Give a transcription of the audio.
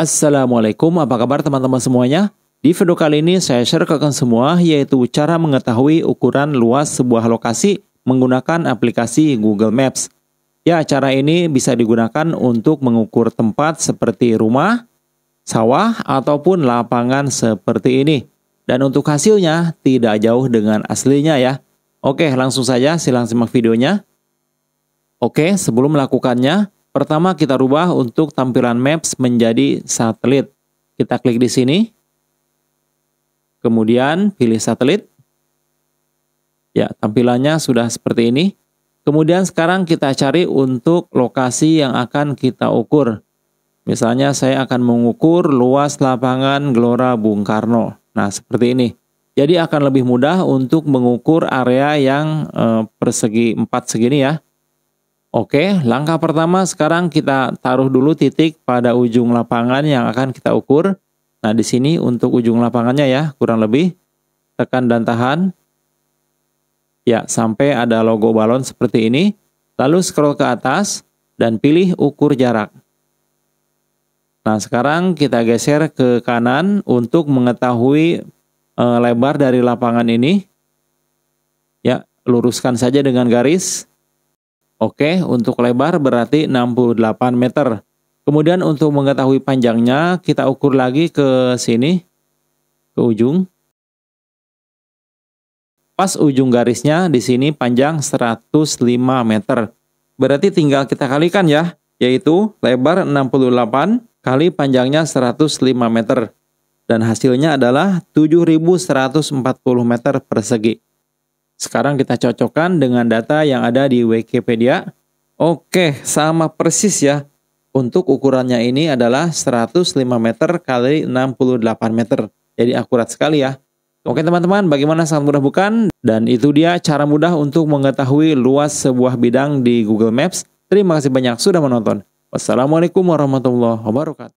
Assalamualaikum, apa kabar teman-teman semuanya? Di video kali ini saya share ke kalian semua yaitu cara mengetahui ukuran luas sebuah lokasi menggunakan aplikasi Google Maps. Ya, cara ini bisa digunakan untuk mengukur tempat seperti rumah, sawah, ataupun lapangan seperti ini. Dan untuk hasilnya tidak jauh dengan aslinya ya. Oke, langsung saja silang simak videonya. Oke, sebelum melakukannya, Pertama kita rubah untuk tampilan Maps menjadi satelit. Kita klik di sini. Kemudian pilih satelit. Ya, tampilannya sudah seperti ini. Kemudian sekarang kita cari untuk lokasi yang akan kita ukur. Misalnya saya akan mengukur luas lapangan Gelora Bung Karno. Nah, seperti ini. Jadi akan lebih mudah untuk mengukur area yang eh, persegi 4 segini ya. Oke, langkah pertama sekarang kita taruh dulu titik pada ujung lapangan yang akan kita ukur. Nah, di sini untuk ujung lapangannya ya, kurang lebih tekan dan tahan. Ya, sampai ada logo balon seperti ini. Lalu scroll ke atas dan pilih ukur jarak. Nah, sekarang kita geser ke kanan untuk mengetahui e, lebar dari lapangan ini. Ya, luruskan saja dengan garis. Oke, untuk lebar berarti 68 meter. Kemudian untuk mengetahui panjangnya, kita ukur lagi ke sini, ke ujung. Pas ujung garisnya di sini panjang 105 meter. Berarti tinggal kita kalikan ya, yaitu lebar 68 kali panjangnya 105 meter. Dan hasilnya adalah 7140 meter persegi. Sekarang kita cocokkan dengan data yang ada di Wikipedia. Oke, sama persis ya. Untuk ukurannya ini adalah 105 meter kali 68 meter. Jadi akurat sekali ya. Oke teman-teman, bagaimana sangat mudah bukan? Dan itu dia cara mudah untuk mengetahui luas sebuah bidang di Google Maps. Terima kasih banyak sudah menonton. Wassalamualaikum warahmatullahi wabarakatuh.